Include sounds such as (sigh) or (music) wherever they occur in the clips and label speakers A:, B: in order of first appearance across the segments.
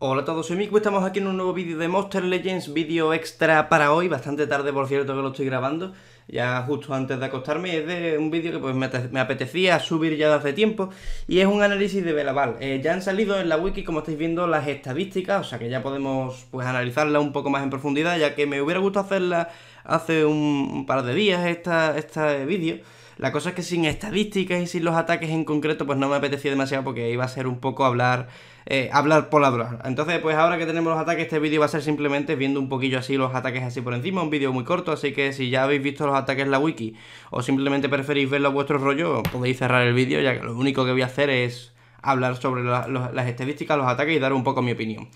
A: Hola a todos, soy Miku, estamos aquí en un nuevo vídeo de Monster Legends, vídeo extra para hoy, bastante tarde por cierto que lo estoy grabando, ya justo antes de acostarme, es de un vídeo que pues me, apetecía subir ya de hace tiempo, y es un análisis de Belaval, eh, ya han salido en la wiki como estáis viendo las estadísticas, o sea que ya podemos pues analizarla un poco más en profundidad, ya que me hubiera gustado hacerla hace un, par de días esta, este vídeo, la cosa es que sin estadísticas y sin los ataques en concreto, pues no me apetecía demasiado porque iba a ser un poco hablar, eh, hablar por Entonces, pues ahora que tenemos los ataques, este vídeo va a ser simplemente viendo un poquillo así los ataques así por encima, un vídeo muy corto, así que si ya habéis visto los ataques en la wiki o simplemente preferís verlo a vuestro rollo, podéis cerrar el vídeo, ya que lo único que voy a hacer es hablar sobre las estadísticas, los ataques y dar un poco mi opinión.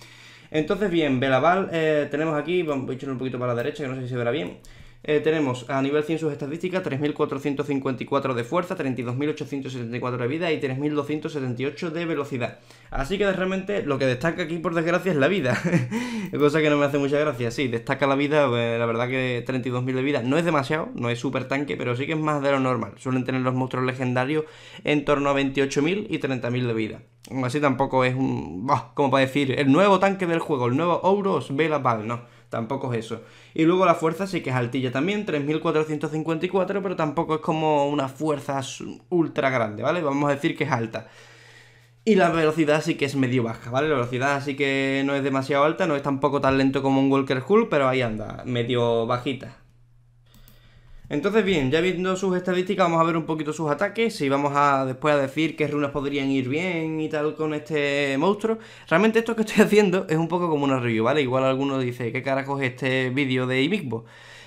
A: Entonces, bien, belaval eh, tenemos aquí, voy a echar un poquito para la derecha, que no sé si se verá bien. Eh, tenemos a nivel 100 sus estadísticas, 3.454 de fuerza, 32.874 de vida y 3.278 de velocidad. Así que realmente lo que destaca aquí, por desgracia, es la vida. (laughs) Cosa que no me hace mucha gracia. Sí, destaca la vida, eh, la verdad que 32.000 de vida no es demasiado, no es super tanque, pero sí que es más de lo normal. Suelen tener los monstruos legendarios en torno a 28.000 y 30.000 de vida. Así tampoco es un... como para decir, el nuevo tanque del juego, el nuevo Ouros Vela no tampoco es eso. Y luego la fuerza sí que es altilla también, 3454, pero tampoco es como una fuerza ultra grande, ¿vale? Vamos a decir que es alta. Y la velocidad sí que es medio baja, ¿vale? La velocidad sí que no es demasiado alta, no es tampoco tan lento como un Walker Hull, pero ahí anda, medio bajita. Entonces bien, ya viendo sus estadísticas vamos a ver un poquito sus ataques y vamos a después a decir qué runas podrían ir bien y tal con este monstruo. Realmente esto que estoy (laughs) haciendo es un poco como una review, ¿vale? Igual alguno dice, ¿qué carajo es este vídeo de Ibigbo?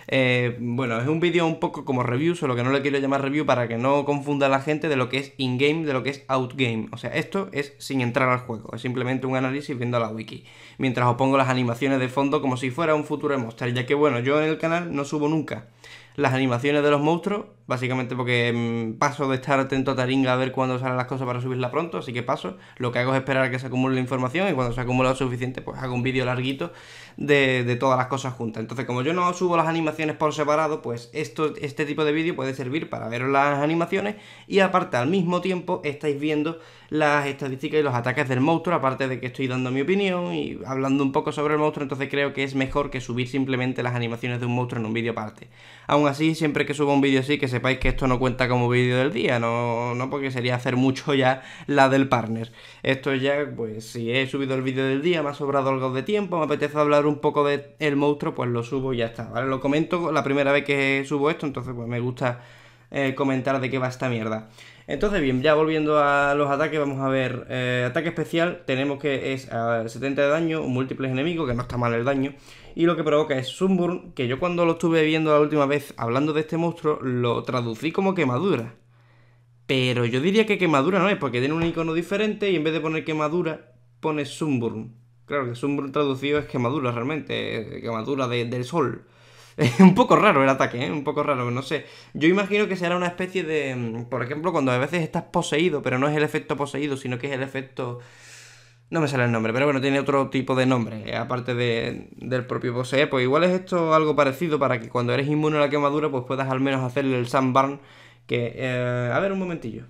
A: Eh, bueno, es un vídeo un poco como review, solo que no le quiero llamar review para que no confunda a la gente de lo que es in-game, de lo que es out-game. O sea, esto es sin entrar al juego, es simplemente un análisis viendo la wiki. Mientras os pongo las animaciones de fondo como si fuera un futuro de ya que bueno, yo en el canal no subo nunca las animaciones de los monstruos, básicamente porque mm, paso de estar atento a Taringa a ver cuándo salen las cosas para subirla pronto, así que paso. Lo que hago es esperar a que se acumule la información y cuando se acumula lo suficiente, pues hago un vídeo larguito de, todas las cosas juntas. Entonces, como yo no subo las animaciones por separado, pues esto, este tipo de vídeo puede servir para ver las animaciones y aparte al mismo tiempo estáis viendo las estadísticas y los ataques del monstruo, aparte de que estoy dando mi opinión y hablando un poco sobre el monstruo, entonces creo que es mejor que subir simplemente las animaciones de un monstruo en un vídeo aparte. Aún así, siempre que suba un vídeo así, que sepáis que esto no cuenta como vídeo del día, no, porque sería hacer mucho ya la del partner. Esto ya, pues si he subido el vídeo del día, me ha sobrado algo de tiempo, me apetece hablar un poco del monstruo, pues lo subo y ya está, ¿vale? Lo comento la primera vez que subo esto, entonces pues me gusta eh, comentar de qué va esta mierda. Entonces, bien, ya volviendo a los ataques, vamos a ver. Eh, ataque especial, tenemos que es eh, a 70 de daño, múltiples enemigos, que no está mal el daño. Y lo que provoca es Sunburn, que yo cuando lo estuve viendo la última vez hablando de este monstruo, lo traducí como quemadura. Pero yo diría que quemadura no es, porque tiene un icono diferente y en vez de poner quemadura, pone Sunburn. Claro que Sunburn traducido es quemadura realmente, eh, quemadura del sol. Es (laughs) un poco raro el ataque, ¿eh? Un poco raro, no sé. Yo imagino que será una especie de... Mm, por ejemplo, cuando a veces estás poseído, pero no es el efecto poseído, sino que es el efecto... No me sale el nombre, pero bueno, tiene otro tipo de nombre, eh, aparte del propio poseer. Pues igual es esto algo parecido para que cuando eres inmune a la quemadura, pues puedas al menos hacer el sunburn. Que... Eh, a ver, un momentillo.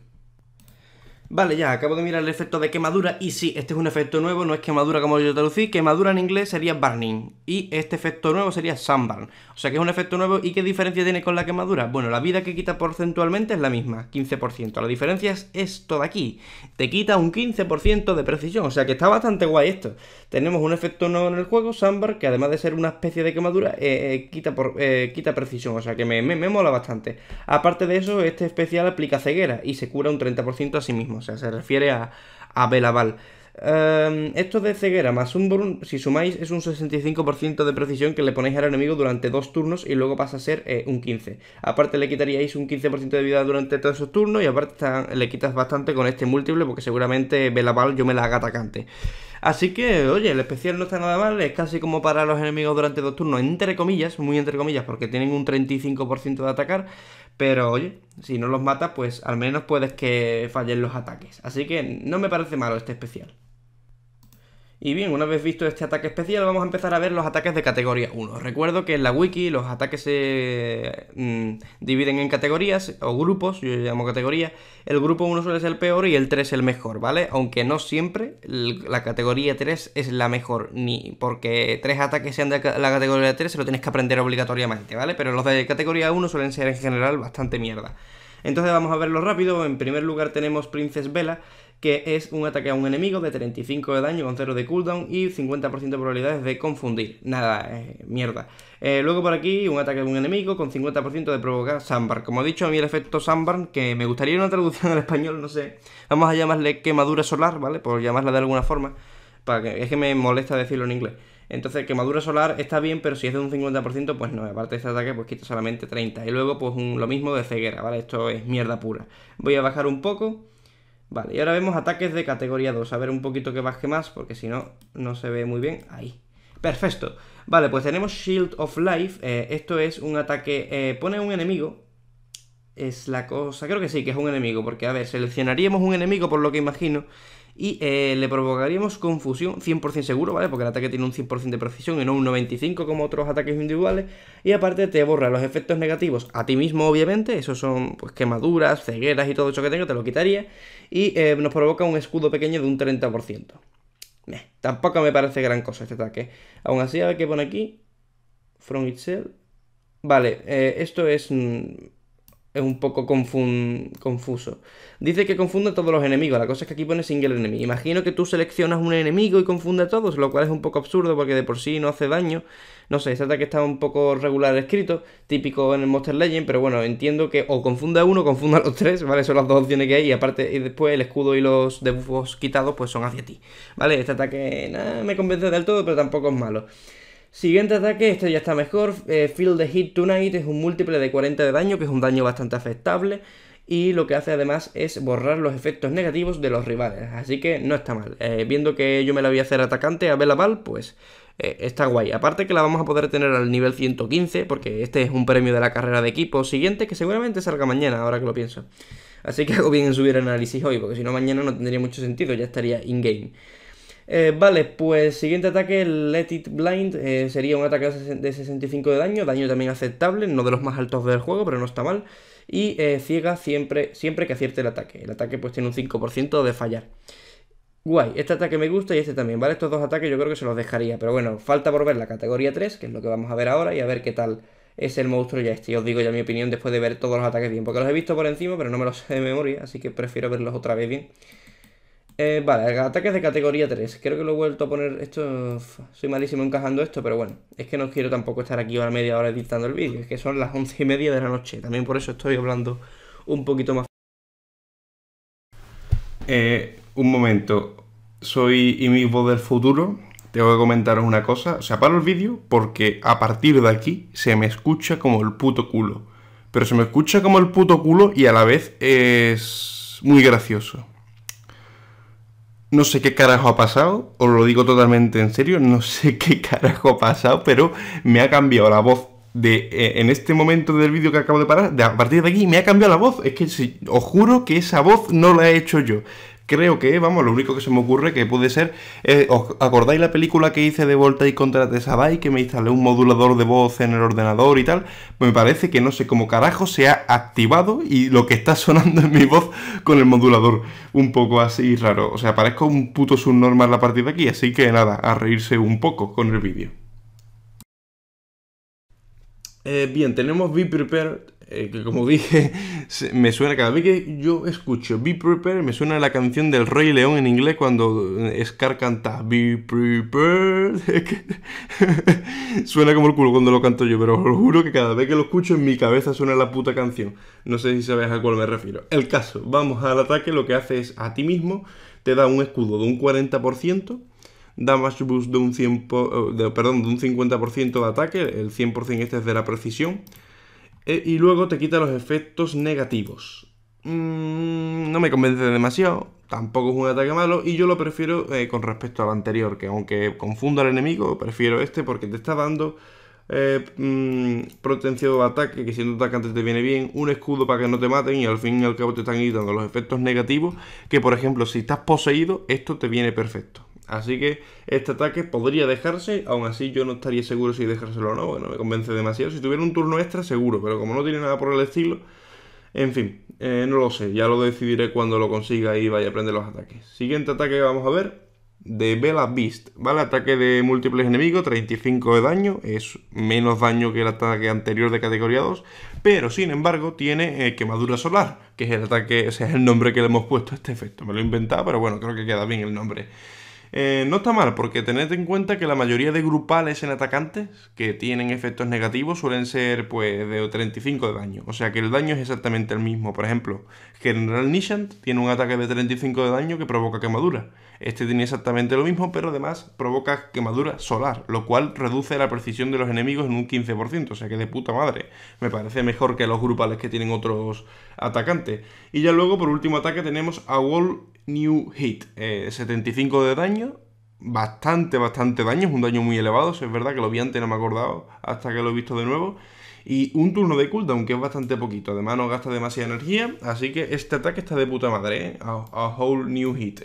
A: Vale, ya, acabo de mirar el efecto de quemadura y sí, este es un efecto nuevo, no es quemadura como yo traducí, quemadura en inglés sería burning y este efecto nuevo sería sunburn. O sea que es un efecto nuevo y ¿qué diferencia tiene con la quemadura? Bueno, la vida que quita porcentualmente es la misma, 15%. La diferencia es esto de aquí, te quita un 15% de precisión, o sea que está bastante guay esto. Tenemos un efecto nuevo en el juego, sunburn, que además de ser una especie de quemadura, eh, eh, quita, eh, quita precisión, o sea que me, me mola bastante. Aparte de eso, este especial aplica ceguera y se cura un 30% a sí mismo o sea, se refiere a, a Belaval. Em, esto de ceguera más un si sumáis, es un 65% de precisión que le ponéis al enemigo durante dos turnos y luego pasa a ser eh, un 15. Aparte le quitaríais un 15% de vida durante todos esos turnos y aparte le quitas bastante con este múltiple porque seguramente Belaval yo me la haga atacante. Así que, oye, el especial no está nada mal, es casi como para los enemigos durante dos turnos, entre comillas, muy entre comillas, porque tienen un 35% de atacar. Pero oye, si no los mata, pues al menos puedes que fallen los ataques. Así que no me parece malo este especial. Y bien, una vez visto este ataque especial, vamos a empezar a ver los ataques de categoría 1. Recuerdo que en la wiki los ataques se mm, dividen en categorías o grupos, yo llamo categoría. El grupo 1 suele ser el peor y el 3 el mejor, ¿vale? Aunque no siempre la categoría 3 es la mejor, ni porque tres ataques sean de la categoría 3 se lo tienes que aprender obligatoriamente, ¿vale? Pero los de categoría 1 suelen ser en general bastante mierda. Entonces vamos a verlo rápido. En primer lugar tenemos Princess Vela, que es un ataque a un enemigo de 35 de daño con 0 de cooldown y 50% de probabilidades de confundir. Nada, eh, mierda. Eh, luego por aquí un ataque a un enemigo con 50% de provocar Sambar. Como he dicho, a mí el efecto Sambar, que me gustaría una traducción al español, no sé. Vamos a llamarle quemadura solar, ¿vale? Por llamarla de alguna forma. Para que, es que me molesta decirlo en inglés. Entonces, quemadura solar está bien, pero si es de un 50%, pues no. Aparte de este ataque, pues quita solamente 30. Y luego, pues lo mismo de ceguera, ¿vale? Esto es mierda pura. Voy a bajar un poco. Vale, y ahora vemos ataques de categoría 2. A ver un poquito que baje más, porque si no, no se ve muy bien. Ahí. Perfecto. Vale, pues tenemos Shield of Life. Eh, esto es un ataque... Eh, pone un enemigo. Es la cosa... Creo que sí, que es un enemigo. Porque, a ver, seleccionaríamos un enemigo, por lo que imagino y eh, le provocaríamos confusión 100% seguro, ¿vale? Porque el ataque tiene un 100% de precisión y no un 95% como otros ataques individuales. Y aparte te borra los efectos negativos a ti mismo, obviamente. Esos son pues, quemaduras, cegueras y todo eso que tengo, te lo quitaría. Y eh, nos provoca un escudo pequeño de un 30%. tampoco me parece gran cosa este ataque. Aún así, a ver qué pone aquí. From itself. Vale, eh, esto es... Mm, es un poco confuso. Dice que confunde a todos los enemigos. La cosa es que aquí pone single enemy. Imagino que tú seleccionas un enemigo y confunde a todos, lo cual es un poco absurdo porque de por sí no hace daño. No sé, este ataque está un poco regular escrito, típico en el Monster Legend, pero bueno, entiendo que o confunda a uno o confunda a los tres, ¿vale? Son las dos opciones que hay. Y aparte, y después el escudo y los debuffos quitados, pues son hacia ti. ¿Vale? Este ataque nada me convence del todo, pero tampoco es malo. Siguiente ataque, este ya está mejor. Eh, Field the Hit Tonight es un múltiple de 40 de daño, que es un daño bastante afectable. Y lo que hace además es borrar los efectos negativos de los rivales. Así que no está mal. Eh, viendo que yo me la voy a hacer atacante a vela Val, pues eh, está guay. Aparte que la vamos a poder tener al nivel 115, porque este es un premio de la carrera de equipo siguiente, que seguramente salga mañana, ahora que lo pienso. Así que (laughs) hago bien en subir análisis hoy, porque si no mañana no tendría mucho sentido, ya estaría in-game. Eh, vale, pues siguiente ataque, Let It Blind, eh, sería un ataque de 65 de daño, daño también aceptable, no de los más altos del juego, pero no está mal. Y eh, ciega siempre, siempre que acierte el ataque. El ataque pues tiene un 5% de fallar. Guay, este ataque me gusta y este también, ¿vale? Estos dos ataques yo creo que se los dejaría, pero bueno, falta por ver la categoría 3, que es lo que vamos a ver ahora, y a ver qué tal es el monstruo ya este. Y os digo ya mi opinión después de ver todos los ataques bien, porque los he visto por encima, pero no me los sé de memoria, así que prefiero verlos otra vez bien. Eh, vale, ataques de categoría 3. Creo que lo he vuelto a poner... Esto... Soy malísimo encajando esto, pero bueno. Es que no quiero tampoco estar aquí ahora media hora editando el vídeo. Es que son las once y media de la noche. También por eso estoy hablando un poquito más.
B: Eh, un momento. Soy voz del futuro. Tengo que comentaros una cosa. O sea, paro el vídeo porque a partir de aquí se me escucha como el puto culo. Pero se me escucha como el puto culo y a la vez es muy gracioso. No sé qué carajo ha pasado, os lo digo totalmente en serio, no sé (laughs) qué carajo ha pasado, pero me ha cambiado la voz de, eh, en este momento del vídeo que acabo de parar, a partir de aquí me ha cambiado la voz. Es que os juro que esa voz no la he hecho yo. Creo que, vamos, lo único que se me ocurre que puede ser. Eh, ¿Os acordáis la película que hice de Volta y contra Tesadai? Que me instalé un modulador de voz en el ordenador y tal. Pues me parece que no sé cómo carajo se ha activado y lo que está (laughs) sonando en mi voz con el modulador. Un poco así raro. O sea, parezco un puto subnormal a partir de aquí, así que nada, a reírse un poco con el vídeo. Eh, bien, tenemos Be Prepared, eh, que como (laughs) dije, me suena cada vez que yo escucho Be Prepared, me suena la canción del Rey León en inglés cuando eh, Scar canta Be Prepared. (laughs) (laughs) suena como el culo cuando lo canto yo, pero os lo juro que cada vez que lo escucho en mi cabeza suena la puta canción. No sé si sabes a cuál me refiero. El caso, vamos al ataque, lo que hace es a ti mismo, te da un escudo de un 40% da damage boost de un, 100 eh, de, perdón, de un 50% de ataque, el 100% este es de la precisión, eh, y luego te quita los efectos negativos. Mm, no me convence demasiado, tampoco es un ataque malo, y yo lo prefiero eh, con respecto al anterior, que aunque confunda al enemigo, prefiero este porque te está dando... Mm, potenciado de ataque, que siendo atacante te viene bien, un escudo para que no te maten y al fin y al cabo te están quitando los efectos negativos, que por ejemplo si estás poseído, esto te viene perfecto. Así que este ataque podría dejarse, aún así yo no estaría seguro si dejárselo o no, bueno, me convence demasiado. Si tuviera un turno extra, seguro, pero como no tiene nada por el estilo, en fin, eh, no lo sé, ya lo decidiré cuando lo consiga y vaya a aprender los ataques. Siguiente ataque que vamos a ver, de Bella Beast, ¿vale? Ataque de múltiples enemigos, 35 de daño, es menos daño que el ataque anterior de categoría 2, pero sin embargo tiene eh, quemadura solar, que es el ataque, ese es el nombre que le hemos puesto a este efecto. Me lo he inventado, pero bueno, creo que queda bien el nombre. Eh, no está mal, porque tened en cuenta que la mayoría de grupales en atacantes que tienen efectos negativos suelen ser pues de 35 de daño. O sea que el daño es exactamente el mismo. Por ejemplo, General Nishant tiene un ataque de 35 de daño que provoca quemadura. Este tiene exactamente lo mismo, pero además provoca quemadura solar, lo cual reduce la precisión de los enemigos en un 15%. O sea que de puta madre. Me parece mejor que los grupales que tienen otros atacantes. Y ya luego, por último ataque, tenemos a Wall New Hit, 75 eh, de daño, bastante, bastante daño, es un daño muy elevado, es verdad que lo vi antes, no me he acordado, hasta que lo he visto de nuevo. Y un turno de cooldown, aunque es bastante poquito, además no gasta demasiada energía, así que este ataque está de puta madre, ¿eh? a, whole new hit.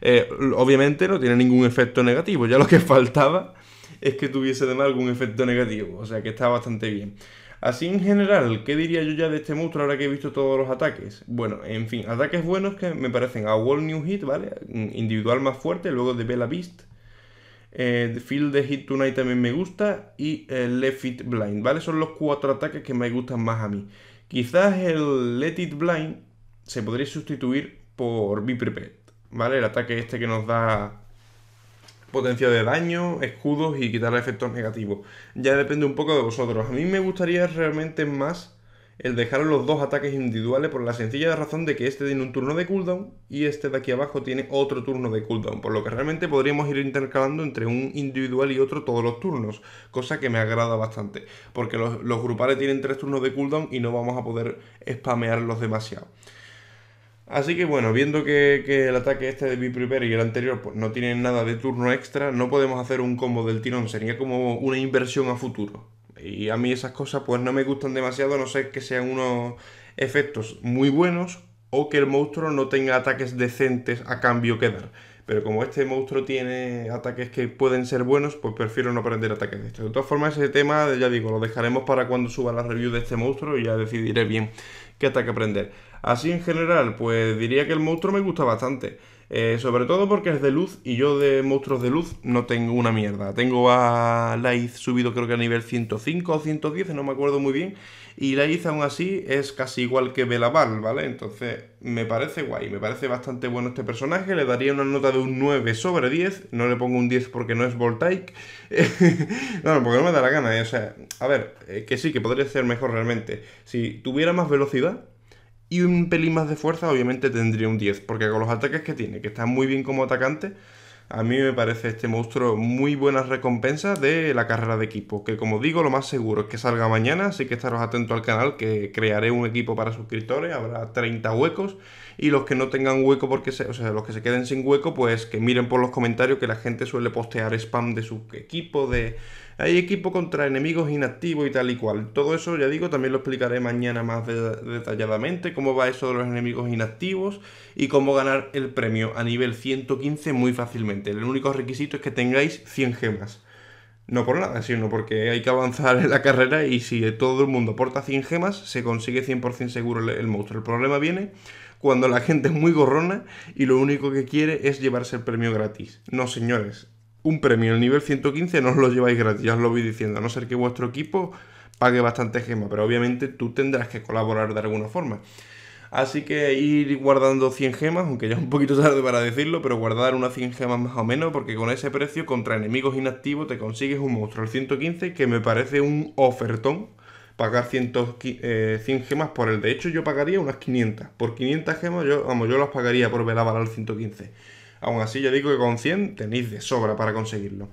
B: Eh, obviamente no tiene ningún efecto negativo, ya lo que (laughs) faltaba es que tuviese de además algún efecto negativo, o sea que está bastante bien. Así en general, ¿qué diría yo ya de este monstruo ahora que he visto todos los ataques? Bueno, en fin, ataques buenos que me parecen a Wall New Hit, ¿vale? Individual más fuerte, luego de Bella Beast. Eh, Field de Hit Tonight también me gusta. Y eh, Left It Blind, ¿vale? Son los cuatro ataques que me gustan más a mí. Quizás el Let It Blind se podría sustituir por Viper Pet, ¿vale? El ataque este que nos da potencia de daño, escudos y quitar efectos negativos. Ya depende un poco de vosotros. A mí me gustaría realmente más el dejar los dos ataques individuales por la sencilla razón de que este tiene un turno de cooldown y este de aquí abajo tiene otro turno de cooldown, por lo que realmente podríamos ir intercalando entre un individual y otro todos los turnos, cosa que me agrada bastante, porque los, los grupales tienen tres turnos de cooldown y no vamos a poder spamearlos demasiado. Así que bueno, viendo que, el ataque este de primer y el anterior pues, no tienen nada de turno extra, no podemos hacer un combo del tirón, sería como una inversión a futuro. Y a mí esas cosas pues no me gustan demasiado, no sé que sean unos efectos muy buenos o que el monstruo no tenga ataques decentes a cambio que dar. Pero como este monstruo tiene ataques que pueden ser buenos, pues prefiero no aprender ataques de estos. De todas formas, ese tema, ya digo, lo dejaremos para cuando suba la review de este monstruo y ya decidiré bien qué ataque aprender. Así en general, pues diría que el monstruo me gusta bastante. Eh, sobre todo porque es de luz y yo de monstruos de luz no tengo una mierda. Tengo a Light subido creo que a nivel 105 o 110, no me acuerdo muy bien. Y Light aún así es casi igual que Belaval, ¿vale? Entonces me parece guay, me parece bastante bueno este personaje. Le daría una nota de un 9 sobre 10. No le pongo un 10 porque no es Voltaic. (laughs) no, porque no me da la gana. ¿eh? O sea, a ver, eh, que sí, que podría ser mejor realmente. Si tuviera más velocidad, y un pelín más de fuerza, obviamente tendría un 10, porque con los ataques que tiene, que está muy bien como atacante, a mí me parece este monstruo muy buenas recompensas de la carrera de equipo, que como digo, lo más seguro es que salga mañana, así que estaros atentos al canal, que crearé un equipo para suscriptores, habrá 30 huecos, y los que no tengan hueco, porque o sea, los que se queden sin hueco, pues que miren por los comentarios que la gente suele postear spam de su equipo, de hay equipo contra enemigos inactivos y tal y cual. Todo eso, ya digo, también lo explicaré mañana más detalladamente, cómo va eso de los enemigos inactivos y cómo ganar el premio a nivel 115 muy fácilmente. El único requisito es que tengáis 100 gemas. No por nada, sino porque hay que avanzar en la carrera y si todo el mundo aporta 100 gemas, se consigue 100% seguro el, el monstruo. El problema viene cuando la gente es muy gorrona y lo único que quiere es llevarse el premio gratis. No, señores, un premio el nivel 115 no os lo lleváis gratis, ya os lo voy diciendo, a no ser que vuestro equipo pague bastante gemas, pero obviamente tú tendrás que colaborar de alguna forma. Así que ir guardando 100 gemas, aunque ya es un poquito tarde para decirlo, pero guardar unas 100 gemas más o menos, porque con ese precio contra enemigos inactivos te consigues un monstruo el 115, que me parece un ofertón pagar 100, eh, gemas por el, De hecho, yo pagaría unas 500. Por 500 gemas, yo, vamos, yo las pagaría por Velaval al 115. Aún así, ya digo que con 100 tenéis de sobra para conseguirlo.